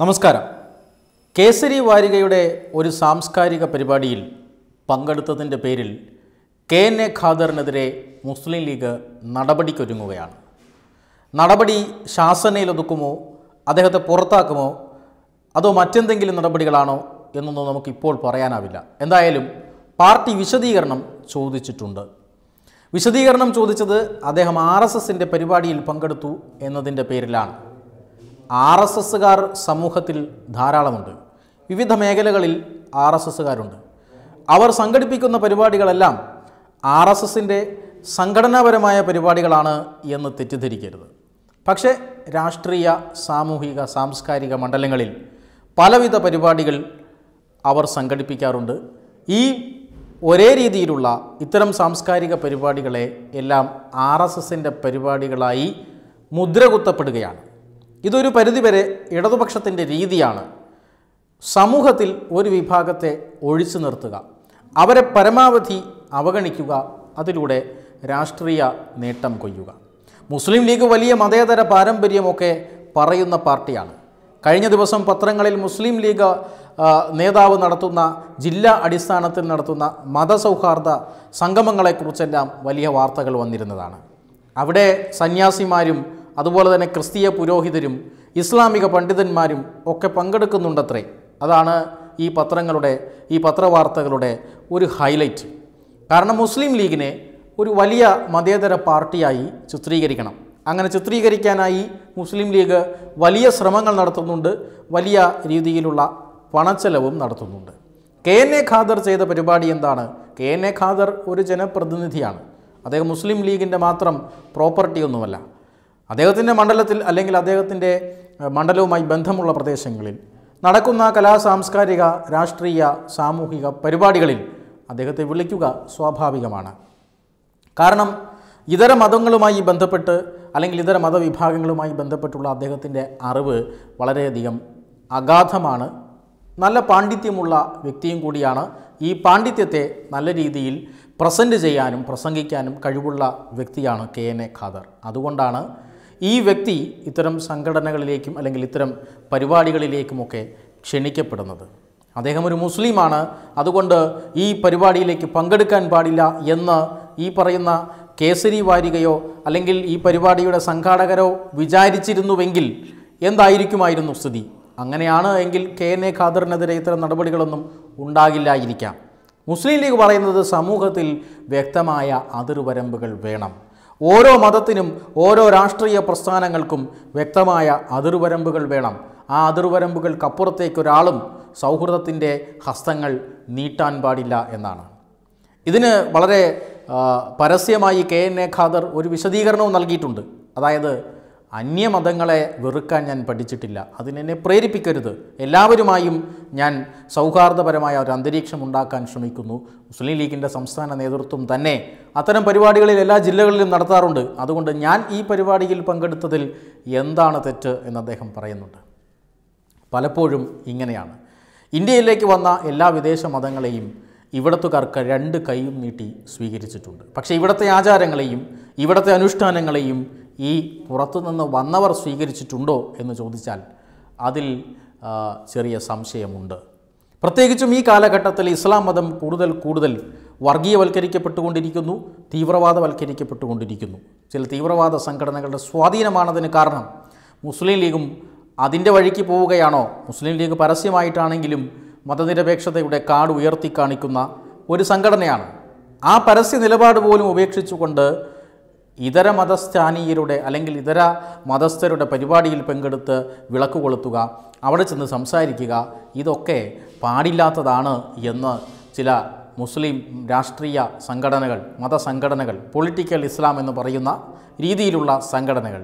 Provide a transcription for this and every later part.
നമസ്കാരം കേസരി വാരികയുടെ ഒരു സാംസ്കാരിക പരിപാടിയിൽ പങ്കെടുത്തതിൻ്റെ പേരിൽ കെ എൻ എ ഖാദറിനെതിരെ മുസ്ലിം ലീഗ് നടപടിക്കൊരുങ്ങുകയാണ് നടപടി ശാസനയിലൊതുക്കുമോ അദ്ദേഹത്തെ പുറത്താക്കുമോ അതോ മറ്റെന്തെങ്കിലും നടപടികളാണോ എന്നൊന്നും നമുക്കിപ്പോൾ പറയാനാവില്ല എന്തായാലും പാർട്ടി വിശദീകരണം ചോദിച്ചിട്ടുണ്ട് വിശദീകരണം ചോദിച്ചത് അദ്ദേഹം ആർ എസ് എസിൻ്റെ പരിപാടിയിൽ പങ്കെടുത്തു എന്നതിൻ്റെ പേരിലാണ് ആർ എസ് എസ്സുകാർ സമൂഹത്തിൽ ധാരാളമുണ്ട് വിവിധ മേഖലകളിൽ ആർ എസ് എസ്സുകാരുണ്ട് അവർ സംഘടിപ്പിക്കുന്ന പരിപാടികളെല്ലാം ആർ എസ് എസിൻ്റെ സംഘടനാപരമായ പരിപാടികളാണ് എന്ന് തെറ്റിദ്ധരിക്കരുത് പക്ഷേ രാഷ്ട്രീയ സാമൂഹിക സാംസ്കാരിക മണ്ഡലങ്ങളിൽ പലവിധ പരിപാടികൾ അവർ സംഘടിപ്പിക്കാറുണ്ട് ഈ ഒരേ രീതിയിലുള്ള ഇത്തരം സാംസ്കാരിക പരിപാടികളെ എല്ലാം ആർ എസ് എസിൻ്റെ പരിപാടികളായി മുദ്രകുത്തപ്പെടുകയാണ് ഇതൊരു പരിധിവരെ ഇടതുപക്ഷത്തിൻ്റെ രീതിയാണ് സമൂഹത്തിൽ ഒരു വിഭാഗത്തെ ഒഴിച്ചു നിർത്തുക അവരെ പരമാവധി അവഗണിക്കുക അതിലൂടെ രാഷ്ട്രീയ നേട്ടം കൊയ്യുക മുസ്ലിം ലീഗ് വലിയ മതേതര പാരമ്പര്യമൊക്കെ പറയുന്ന പാർട്ടിയാണ് കഴിഞ്ഞ ദിവസം പത്രങ്ങളിൽ മുസ്ലിം ലീഗ് നേതാവ് നടത്തുന്ന ജില്ലാ അടിസ്ഥാനത്തിൽ നടത്തുന്ന മതസൗഹാർദ്ദ സംഗമങ്ങളെക്കുറിച്ചെല്ലാം വലിയ വാർത്തകൾ വന്നിരുന്നതാണ് അവിടെ സന്യാസിമാരും അതുപോലെ തന്നെ ക്രിസ്തീയ പുരോഹിതരും ഇസ്ലാമിക പണ്ഡിതന്മാരും ഒക്കെ പങ്കെടുക്കുന്നുണ്ടത്രേ അതാണ് ഈ പത്രങ്ങളുടെ ഈ പത്രവാർത്തകളുടെ ഒരു ഹൈലൈറ്റ് കാരണം മുസ്ലിം ലീഗിനെ ഒരു വലിയ മതേതര പാർട്ടിയായി ചിത്രീകരിക്കണം അങ്ങനെ ചിത്രീകരിക്കാനായി മുസ്ലിം ലീഗ് വലിയ ശ്രമങ്ങൾ നടത്തുന്നുണ്ട് വലിയ രീതിയിലുള്ള പണച്ചെലവും നടത്തുന്നുണ്ട് കെ എൻ എ ഖാദർ ചെയ്ത പരിപാടി എന്താണ് കെ എൻ എ ഖാദർ ഒരു ജനപ്രതിനിധിയാണ് അദ്ദേഹം മുസ്ലിം ലീഗിൻ്റെ മാത്രം പ്രോപ്പർട്ടി ഒന്നുമല്ല അദ്ദേഹത്തിൻ്റെ മണ്ഡലത്തിൽ അല്ലെങ്കിൽ അദ്ദേഹത്തിൻ്റെ മണ്ഡലവുമായി ബന്ധമുള്ള പ്രദേശങ്ങളിൽ നടക്കുന്ന കലാ സാംസ്കാരിക രാഷ്ട്രീയ സാമൂഹിക പരിപാടികളിൽ അദ്ദേഹത്തെ വിളിക്കുക സ്വാഭാവികമാണ് കാരണം ഇതര മതങ്ങളുമായി ബന്ധപ്പെട്ട് അല്ലെങ്കിൽ ഇതര മതവിഭാഗങ്ങളുമായി ബന്ധപ്പെട്ടുള്ള അദ്ദേഹത്തിൻ്റെ അറിവ് വളരെയധികം അഗാധമാണ് നല്ല പാണ്ഡിത്യമുള്ള വ്യക്തിയും കൂടിയാണ് ഈ പാണ്ഡിത്യത്തെ നല്ല രീതിയിൽ പ്രസൻറ്റ് ചെയ്യാനും പ്രസംഗിക്കാനും കഴിവുള്ള വ്യക്തിയാണ് കെ എൻ എ ഖാദർ അതുകൊണ്ടാണ് ഈ വ്യക്തി ഇത്തരം സംഘടനകളിലേക്കും അല്ലെങ്കിൽ ഇത്തരം പരിപാടികളിലേക്കുമൊക്കെ ക്ഷണിക്കപ്പെടുന്നത് അദ്ദേഹം ഒരു മുസ്ലിമാണ് അതുകൊണ്ട് ഈ പരിപാടിയിലേക്ക് പങ്കെടുക്കാൻ പാടില്ല എന്ന് ഈ പറയുന്ന കേസരി വാരികയോ അല്ലെങ്കിൽ ഈ പരിപാടിയുടെ സംഘാടകരോ വിചാരിച്ചിരുന്നുവെങ്കിൽ എന്തായിരിക്കുമായിരുന്നു സ്ഥിതി അങ്ങനെയാണ് എങ്കിൽ കെ എൻ എ ഖാദറിനെതിരെ ഇത്തരം നടപടികളൊന്നും ഉണ്ടാകില്ലായിരിക്കാം മുസ്ലിം ലീഗ് പറയുന്നത് സമൂഹത്തിൽ വ്യക്തമായ അതിർവരമ്പുകൾ വേണം ഓരോ മതത്തിനും ഓരോ രാഷ്ട്രീയ പ്രസ്ഥാനങ്ങൾക്കും വ്യക്തമായ അതിർവരമ്പുകൾ വേണം ആ അതിർവരമ്പുകൾക്കപ്പുറത്തേക്കൊരാളും സൗഹൃദത്തിൻ്റെ ഹസ്തങ്ങൾ നീട്ടാൻ പാടില്ല എന്നാണ് ഇതിന് വളരെ പരസ്യമായി കെ എൻ എ ഖാദർ ഒരു വിശദീകരണവും നൽകിയിട്ടുണ്ട് അതായത് അന്യമതങ്ങളെ വെറുക്കാൻ ഞാൻ പഠിച്ചിട്ടില്ല അതിനെന്നെ പ്രേരിപ്പിക്കരുത് എല്ലാവരുമായും ഞാൻ സൗഹാർദ്ദപരമായ ഒരു അന്തരീക്ഷം ഉണ്ടാക്കാൻ ശ്രമിക്കുന്നു മുസ്ലിം ലീഗിൻ്റെ സംസ്ഥാന നേതൃത്വം തന്നെ അത്തരം പരിപാടികളിൽ എല്ലാ ജില്ലകളിലും നടത്താറുണ്ട് അതുകൊണ്ട് ഞാൻ ഈ പരിപാടിയിൽ പങ്കെടുത്തതിൽ എന്താണ് തെറ്റ് എന്ന് അദ്ദേഹം പറയുന്നുണ്ട് പലപ്പോഴും ഇങ്ങനെയാണ് ഇന്ത്യയിലേക്ക് വന്ന എല്ലാ വിദേശ മതങ്ങളെയും ഇവിടത്തുകാർക്ക് രണ്ട് കൈയും നീട്ടി സ്വീകരിച്ചിട്ടുണ്ട് പക്ഷേ ഇവിടുത്തെ ആചാരങ്ങളെയും ഇവിടുത്തെ അനുഷ്ഠാനങ്ങളെയും ഈ പുറത്തുനിന്ന് വന്നവർ സ്വീകരിച്ചിട്ടുണ്ടോ എന്ന് ചോദിച്ചാൽ അതിൽ ചെറിയ സംശയമുണ്ട് പ്രത്യേകിച്ചും ഈ കാലഘട്ടത്തിൽ ഇസ്ലാം മതം കൂടുതൽ കൂടുതൽ വർഗീയവൽക്കരിക്കപ്പെട്ടുകൊണ്ടിരിക്കുന്നു തീവ്രവാദവൽക്കരിക്കപ്പെട്ടുകൊണ്ടിരിക്കുന്നു ചില തീവ്രവാദ സംഘടനകളുടെ സ്വാധീനമാണതിന് കാരണം മുസ്ലിം ലീഗും അതിൻ്റെ വഴിക്ക് പോവുകയാണോ മുസ്ലിം ലീഗ് പരസ്യമായിട്ടാണെങ്കിലും മതനിരപേക്ഷതയുടെ കാട് ഉയർത്തി കാണിക്കുന്ന ഒരു സംഘടനയാണ് ആ പരസ്യ നിലപാട് പോലും ഉപേക്ഷിച്ചുകൊണ്ട് ഇതര മതസ്ഥാനീയരുടെ അല്ലെങ്കിൽ ഇതര മതസ്ഥരുടെ പരിപാടിയിൽ പങ്കെടുത്ത് വിളക്ക് കൊളുത്തുക അവിടെ ചെന്ന് സംസാരിക്കുക ഇതൊക്കെ പാടില്ലാത്തതാണ് എന്ന് ചില മുസ്ലിം രാഷ്ട്രീയ സംഘടനകൾ മതസംഘടനകൾ പൊളിറ്റിക്കൽ ഇസ്ലാം എന്ന് പറയുന്ന രീതിയിലുള്ള സംഘടനകൾ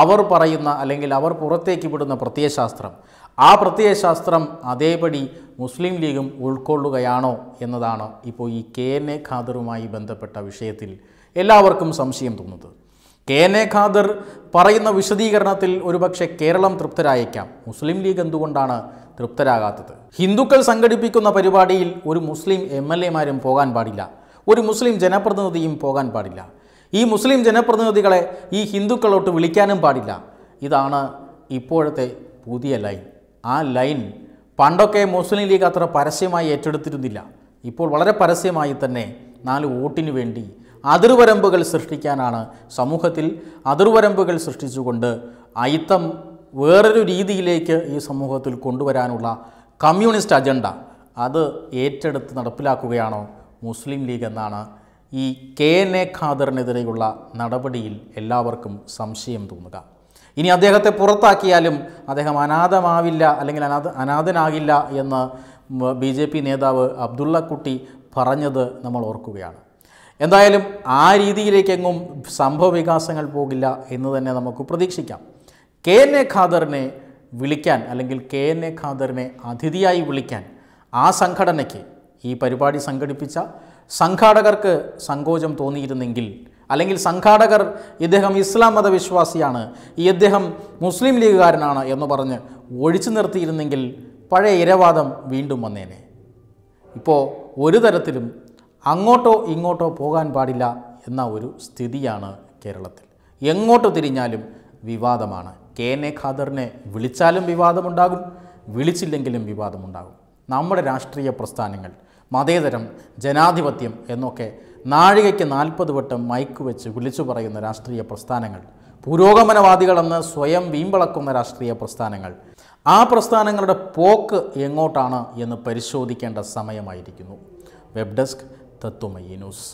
അവർ പറയുന്ന അല്ലെങ്കിൽ അവർ പുറത്തേക്ക് വിടുന്ന പ്രത്യയശാസ്ത്രം ആ പ്രത്യയശാസ്ത്രം അതേപടി മുസ്ലിം ലീഗും ഉൾക്കൊള്ളുകയാണോ എന്നതാണ് ഇപ്പോൾ ഈ കെ എൻ എ ഖാദറുമായി ബന്ധപ്പെട്ട വിഷയത്തിൽ എല്ലാവർക്കും സംശയം തോന്നുന്നത് കെ എൻ ഖാദർ പറയുന്ന വിശദീകരണത്തിൽ ഒരുപക്ഷെ കേരളം തൃപ്തരായേക്കാം മുസ്ലിം ലീഗ് എന്തുകൊണ്ടാണ് തൃപ്തരാകാത്തത് ഹിന്ദുക്കൾ സംഘടിപ്പിക്കുന്ന പരിപാടിയിൽ ഒരു മുസ്ലിം എം എൽ എമാരും പോകാൻ പാടില്ല ഒരു മുസ്ലിം ജനപ്രതിനിധിയും പോകാൻ പാടില്ല ഈ മുസ്ലിം ജനപ്രതിനിധികളെ ഈ ഹിന്ദുക്കളോട്ട് വിളിക്കാനും പാടില്ല ഇതാണ് ഇപ്പോഴത്തെ പുതിയ ലൈൻ ആ ലൈൻ പണ്ടൊക്കെ മുസ്ലിം ലീഗ് അത്ര പരസ്യമായി ഏറ്റെടുത്തിരുന്നില്ല ഇപ്പോൾ വളരെ പരസ്യമായി തന്നെ നാല് വോട്ടിന് വേണ്ടി അതിർവരമ്പുകൾ സൃഷ്ടിക്കാനാണ് സമൂഹത്തിൽ അതിർവരമ്പുകൾ സൃഷ്ടിച്ചുകൊണ്ട് അയിത്തം വേറൊരു രീതിയിലേക്ക് ഈ സമൂഹത്തിൽ കൊണ്ടുവരാനുള്ള കമ്മ്യൂണിസ്റ്റ് അജണ്ട അത് ഏറ്റെടുത്ത് നടപ്പിലാക്കുകയാണോ മുസ്ലിം ലീഗ് എന്നാണ് ഈ കെ എൻ എ ഖാദറിനെതിരെയുള്ള നടപടിയിൽ എല്ലാവർക്കും സംശയം തോന്നുക ഇനി അദ്ദേഹത്തെ പുറത്താക്കിയാലും അദ്ദേഹം അനാഥമാവില്ല അല്ലെങ്കിൽ അനാഥ അനാഥനാകില്ല എന്ന് ബി ജെ പി നേതാവ് അബ്ദുള്ള കുട്ടി പറഞ്ഞത് നമ്മൾ ഓർക്കുകയാണ് എന്തായാലും ആ രീതിയിലേക്കെങ്ങും സംഭവവികാസങ്ങൾ പോകില്ല എന്ന് തന്നെ നമുക്ക് പ്രതീക്ഷിക്കാം കെ എൻ എ ഖാദറിനെ വിളിക്കാൻ അല്ലെങ്കിൽ കെ എൻ എ ഖാദറിനെ അതിഥിയായി വിളിക്കാൻ ആ സംഘടനയ്ക്ക് ഈ പരിപാടി സംഘടിപ്പിച്ച സംഘാടകർക്ക് സങ്കോചം തോന്നിയിരുന്നെങ്കിൽ അല്ലെങ്കിൽ സംഘാടകർ ഇദ്ദേഹം ഇസ്ലാം മതവിശ്വാസിയാണ് ഈ ഇദ്ദേഹം മുസ്ലിം ലീഗുകാരനാണ് എന്ന് പറഞ്ഞ് ഒഴിച്ചു നിർത്തിയിരുന്നെങ്കിൽ പഴയ ഇരവാദം വീണ്ടും വന്നേനെ ഇപ്പോൾ ഒരു തരത്തിലും അങ്ങോട്ടോ ഇങ്ങോട്ടോ പോകാൻ പാടില്ല എന്ന ഒരു സ്ഥിതിയാണ് കേരളത്തിൽ എങ്ങോട്ട് തിരിഞ്ഞാലും വിവാദമാണ് കെ എൻ എ ഖാദറിനെ വിളിച്ചാലും വിവാദമുണ്ടാകും വിളിച്ചില്ലെങ്കിലും വിവാദമുണ്ടാകും നമ്മുടെ രാഷ്ട്രീയ പ്രസ്ഥാനങ്ങൾ മതേതരം ജനാധിപത്യം എന്നൊക്കെ നാഴികയ്ക്ക് നാൽപ്പത് വട്ടം മൈക്ക് വെച്ച് വിളിച്ചു പറയുന്ന രാഷ്ട്രീയ പ്രസ്ഥാനങ്ങൾ പുരോഗമനവാദികളെന്ന് സ്വയം വീമ്പിളക്കുന്ന രാഷ്ട്രീയ പ്രസ്ഥാനങ്ങൾ ആ പ്രസ്ഥാനങ്ങളുടെ പോക്ക് എങ്ങോട്ടാണ് എന്ന് പരിശോധിക്കേണ്ട സമയമായിരിക്കുന്നു വെബ് ഡെസ്ക് തത്വമയി ന്യൂസ്